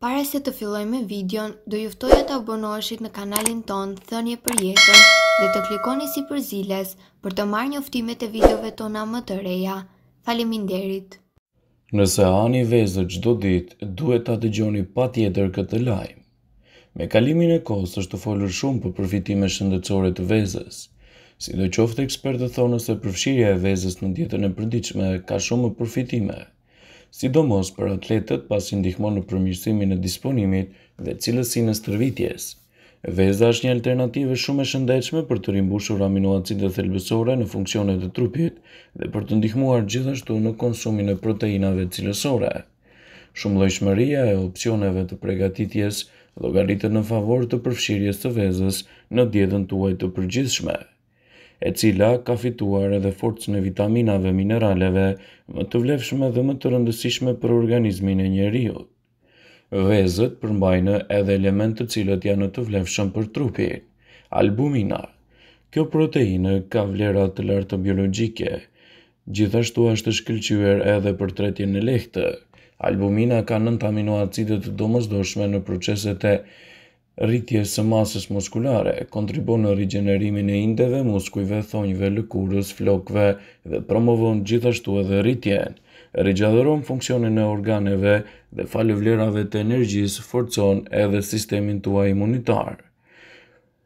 Pare se të filloj me videon, do juftoj e të abonoshit në kanalin ton, thënje për jetën dhe të klikoni si për ziles për të marrë një uftimet e videove tona më të reja. Falimin derit! Nëse anë i vezër gjdo dit, duhet të adegjoni pa tjetër këtë lajmë. Me kalimin e kosë është të folër shumë për përfitime shëndëcore të vezës. Si do qoftë ekspertë thonë se përfshirja e vezës në djetën e përdiqme ka shumë përfitime sidomos për atletët pasi ndihmon në përmirësimin e disponimit dhe cilësinë e stërvitjes. Veza është një alternativë shumë e shëndetshme për të rimbushur dhe thelbësore në funksionet e trupit dhe për të ndihmuar gjithashtu në konsumin e proteinave cilësore. Shumë lojshmëria e opcioneve të pregatitjes logaritët në favor të përfshirjes të vezës në djedhën tuaj të përgjithshme e cila ka fituar edhe forcën e vitaminave mineraleve më të vlefshme dhe më të rëndësishme për organizmin e njeriut. Vezët përmbajnë edhe elementë të cilët janë të vlefshëm për trupin, albumina. Kjo proteinë ka vlera të lartë biologjike, gjithashtu është shkëllqyër edhe për tretjen e lehtë. Albumina ka nënt aminoacidet të domës në proceset e rritje së masës muskulare kontribon në rigenerimin e indeve, muskujve, thonjve, lëkurës, flokve dhe promovon gjithashtu edhe rritjen. Rigjadhëron funksionin e organeve dhe falë vlerave të energjis forcon edhe sistemin tua imunitar.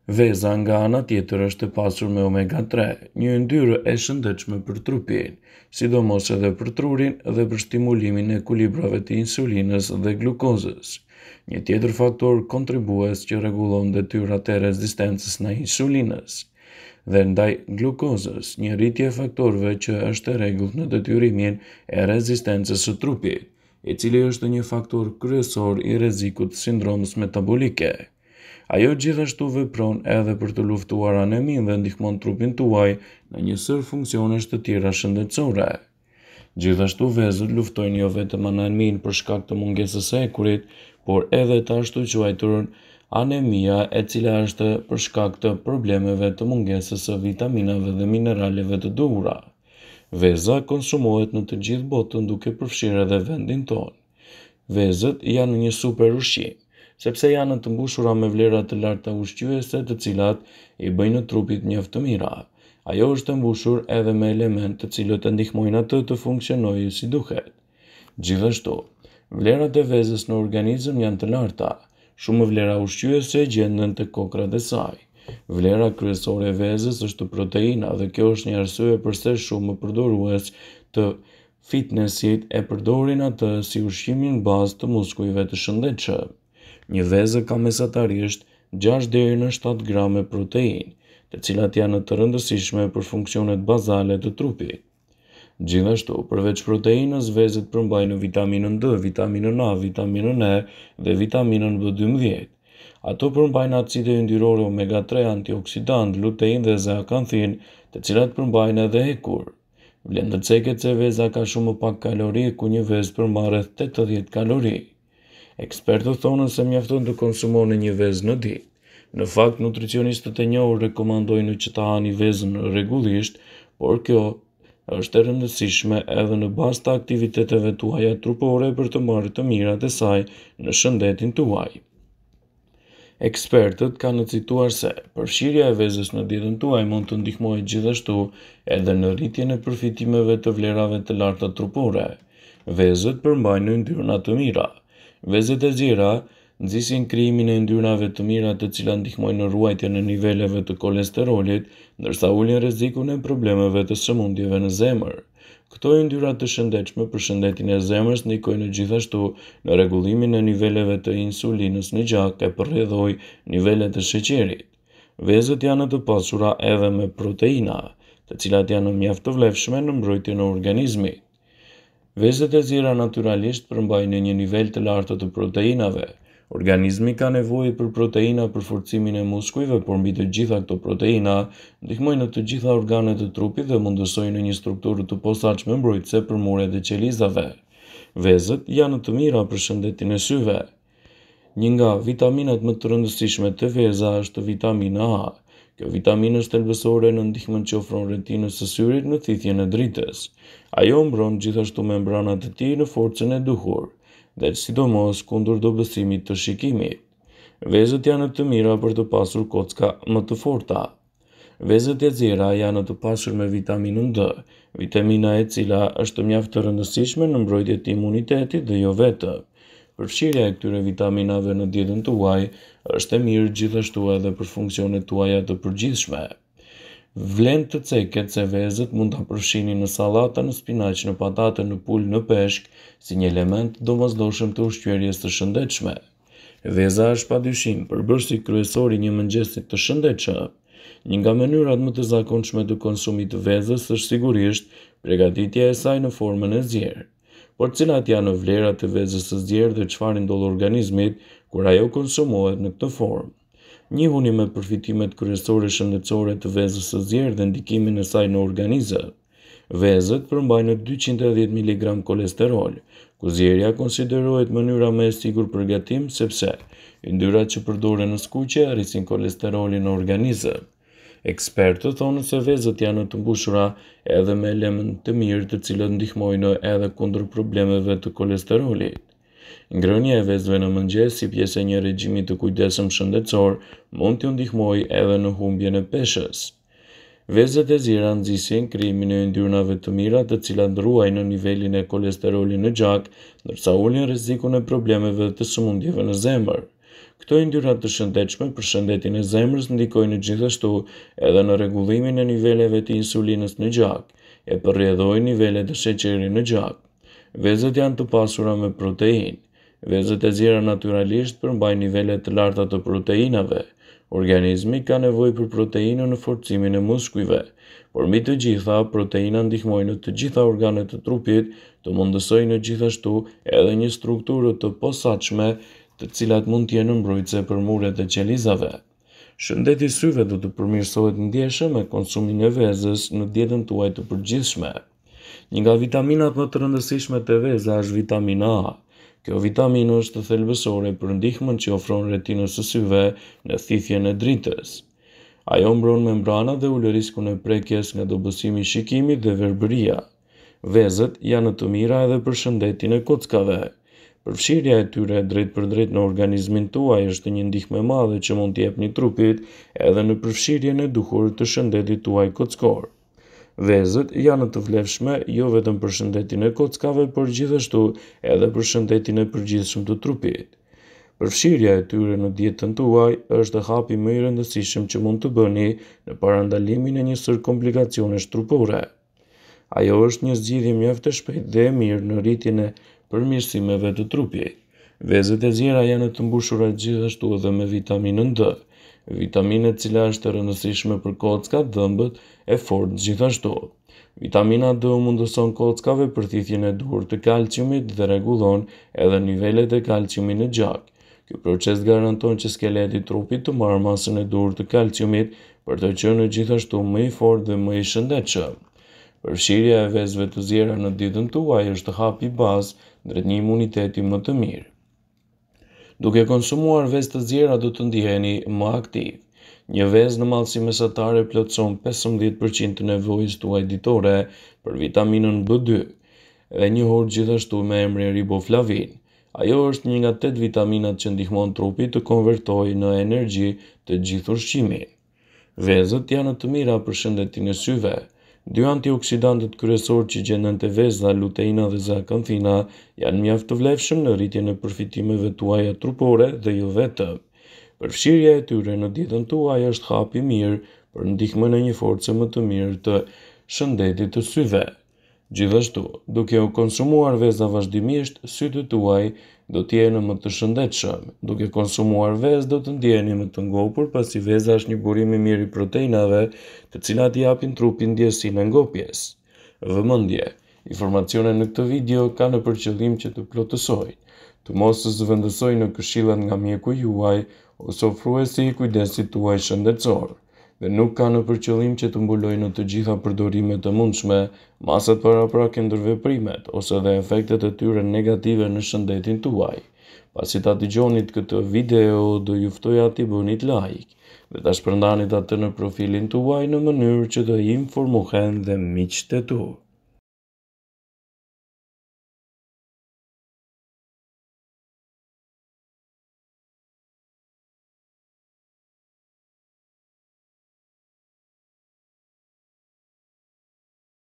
Veza nga ana tjetër është e pasur me omega 3, një ndyrë e shëndëqme për trupin, sidomos edhe për trurin dhe për stimulimin e kulibrave të insulinës dhe glukozës një tjetër faktor kontribues që rregullon detyrat e rezistencës ndaj insulinës dhe ndaj glukozës, një rritje e faktorëve që është e rregullt në detyrimin e rezistencës së trupit, i cili është një faktor kryesor i rrezikut sindromës metabolike. Ajo gjithashtu vepron edhe për të luftuar anemin dhe ndihmon trupin tuaj në një sër funksionesh të tjera shëndetësore. Gjithashtu vezët luftojnë jo vetëm anemin për shkak të mungesës së ekurit, por edhe të ashtu ajturën anemia e cila është për shkak të problemeve të mungesës së vitaminave dhe mineraleve të duhura. Veza konsumohet në të gjithë botën duke përfshirë edhe vendin tonë. Vezët janë një super ushqim, sepse janë të mbushura me vlera të larta ushqyese të cilat i bëjnë trupit mjaft të mira. Ajo është të mbushur edhe me elementë të cilët e ndihmojnë atë të funksionojë si duhet. Gjithashtu, vlerat e vezës në organizëm janë të larta, shumë vlera ushqyese gjendën të kokra dhe saj. Vlera kryesore e vezës është proteina dhe kjo është një arsye përse shumë përdorues të fitnessit e përdorin atë si ushqimin bazë të muskujve të shëndetshë. Një vezë ka mesatarisht 6 deri në 7 gramë protein, të cilat janë të rëndësishme për funksionet bazale të trupit. Gjithashtu, përveç proteinës, vezet përmbajnë vitaminën D, vitaminën A, vitaminën E dhe vitaminën B12. Ato përmbajnë acide yndyrore omega 3, antioksidant, lutein dhe zeakanthin, të cilat përmbajnë edhe hekur. Vlen të ceket se veza ka shumë pak kalori, ku një vez përmbajnë rreth 80 kalori. Ekspertë thonë se mjafton të konsumoni një vez në ditë. Në fakt, nutricionistët e njohur rekomandojnë që ta hani vezën rregullisht, por kjo është e rëndësishme edhe në bas të aktiviteteve tuaja trupore për të marrë të mirat e saj në shëndetin tuaj. Ekspertët kanë në cituar se përshirja e vezës në të tuaj mund të ndihmojë gjithashtu edhe në rritjen e përfitimeve të vlerave të larta trupore. Vezët përmbajnë në ndyrna të mira. Vezët e gjira, nxisin krijimin e ndyrave të mira të cila ndihmojnë në ruajtjen e niveleve të kolesterolit, ndërsa ulin rrezikun e problemeve të sëmundjeve në zemër. Këto yndyra të shëndetshme për shëndetin e zemrës ndikojnë gjithashtu në rregullimin e niveleve të insulinës në gjak e përrëdhoi nivele të sheqerit. Vezët janë të pasura edhe me proteina, të cilat janë mjaft të vlefshme në mbrojtje në organizmi. Vezët e zira natyralisht përmbajnë një nivel të lartë të proteinave, Organizmi ka nevojë për proteina për forcimin e muskujve, por mbi të gjitha këto proteina ndihmojnë në të gjitha organet e trupit dhe mundësojnë në një strukturë të posaçme mbrojtëse për muret dhe qelizave. Vezët janë të mira për shëndetin e syve. Një nga vitaminat më të rëndësishme të veza është vitamina A. Kjo vitaminë është elbësore në ndihmën që ofron retinës së syrit në thithjen e dritës. Ajo mbron gjithashtu membranat të tij në forcën e duhur dhe që sidomos kundur do bësimit të shikimit. Vezët janë të mira për të pasur kocka më të forta. Vezët e zira janë të pasur me vitaminën D, vitamina e cila është mjaftë të rëndësishme në mbrojtje të imunitetit dhe jo vetë. Përfshirja e këtyre vitaminave në djetën të uaj është e mirë gjithashtu edhe për funksionet të uajat të përgjithshme. Vlen të ceket se vezët mund të përshini në salata, në spinaq, në patate, në pull, në peshk, si një element do mëzdoshëm të ushqyërjes të shëndechme. Veza është pa dyshim për bërësi kryesori një mëngjesit të shëndechme. Një nga mënyrat më të zakonçme të konsumit të vezës është sigurisht pregatitja e saj në formën e zjerë. Por cilat janë vlerat të vezës së zjerë dhe çfarë ndodh organizmit kur ajo konsumohet në këtë formë? njihuni me përfitimet kryesore shëndetësore të vezës së zjerë dhe ndikimin e saj në organizë. Vezët përmbajnë 210 mg kolesterol, ku zjerja konsiderohet mënyra me sigur përgatim sepse yndyrat që përdoren në skuqe arisin kolesterolin në organizë. Ekspertët thonë se vezët janë të mbushura edhe me element të mirë të cilët ndihmojnë edhe kundër problemeve të kolesterolit. Ngrënje e vezëve në mëngjes si pjesë e një regjimi të kujdesëm shëndetësor mund t'ju ndihmojë edhe në humbjen e peshës. Vezët e zira nxisin krijimin e yndyrnave të mira, të cilat ndruajnë në nivelin e kolesterolit në gjak, ndërsa ulin rrezikun e problemeve të sëmundjeve në zemër. Këto yndyra të shëndetshme për shëndetin e zemrës ndikojnë gjithashtu edhe në rregullimin e niveleve të insulinës në gjak e përrjedhojnë nivele të sheqeri në gjak. Vezët janë të pasura me protein. Vezët e zjera naturalisht përmbaj nivellet të larta të proteinave. Organizmi ka nevoj për proteinën në forcimin e muskujve, por mi të gjitha, proteina ndihmojnë të gjitha organet të trupit të mundësoj në gjithashtu edhe një strukturë të posaqme të cilat mund tje në mbrojtëse për muret e qelizave. Shëndeti syve do të përmirësohet ndjeshe me konsumin e vezës në djetën tuaj të përgjithshme. Një nga vitaminat më të rëndësishme të veze është vitamina A. Kjo vitamin është thelbësore për ndihmën që ofron retinës së syve në thithjen e dritës. Ajo mbron membrana dhe ullë riskun e prekjes nga dobësimi shikimit dhe verbëria. Vezët janë të mira edhe për shëndetin e kockave. Përfshirja e tyre drejt për drejt në organizmin tuaj është një ndihmë e madhe që mund t'i një trupit edhe në përfshirjen e duhur të shëndetit tuaj kockor. Vezët janë të vlefshme jo vetëm për shëndetin e kockave, por gjithashtu edhe për shëndetin e përgjithshëm të trupit. Përfshirja e tyre në dietën tuaj është hapi më i rëndësishëm që mund të bëni në parandalimin e njësër sër komplikacionesh trupore. Ajo është një zgjidhje mjaft e shpejtë dhe e mirë në rritjen e përmirësimeve të trupit. Vezët e zjera janë të mbushura gjithashtu edhe me vitaminën D, vitamine cila është rëndësishme për kocka, dëmbët e fort gjithashtu. Vitamina D mundëson kockave për thithjen e duhur të kalciumit dhe regullon edhe nivellet e kalciumit në gjak. Ky proces garanton që skeleti i trupit të marrë masën e duhur të kalciumit për të qenë gjithashtu më i fortë dhe më i shëndetshëm. Përfshirja e vezëve të zjera në ditën tuaj është hapi bazë drejt një imuniteti më të mirë duke konsumuar vez të zjera du të ndiheni më aktiv. Një vez në malësi mesatare plotëson 15% të nevojës të ditore për vitaminën B2 dhe një hor gjithashtu me emri riboflavin. Ajo është një nga 8 vitaminat që ndihmon trupi të konvertoj në energji të gjithur shqimin. Vezët janë të mira për shëndetin e syve, Dy antioksidantët kryesor që gjenden të vezda, luteina dhe zakanthina janë mjaftë të vlefshëm në rritje në përfitimeve tuaja trupore dhe jo vetë. Përfshirja e tyre në ditën tuaj është hapi mirë për ndihme në një forcë më të mirë të shëndetit të syve. Gjithashtu, duke u konsumuar vezda vazhdimisht, sytë tuaj do jeni më të shëndetshëm. Duke konsumuar vezë do të ndjeni më të ngopur pasi veza është një burim i mirë i proteinave, të cilat i japin trupin ndjesinë e ngopjes. Vëmendje. Informacione në këtë video kanë në përqëllim që të plotësojnë, të mos të zëvendësojnë në këshillat nga mjeku juaj ose ofruesi i kujdesit tuaj shëndetësor dhe nuk ka në përqëllim që të mbulojnë në të gjitha përdorimet të mundshme, masat para pra ndërveprimet, ose dhe efektet e tyre negative në shëndetin tuaj. Pasi ta të gjonit këtë video, do juftoj ati bënit like, dhe ta shpërndanit atë në profilin tuaj në mënyrë që të informohen dhe miqtetur. tuaj.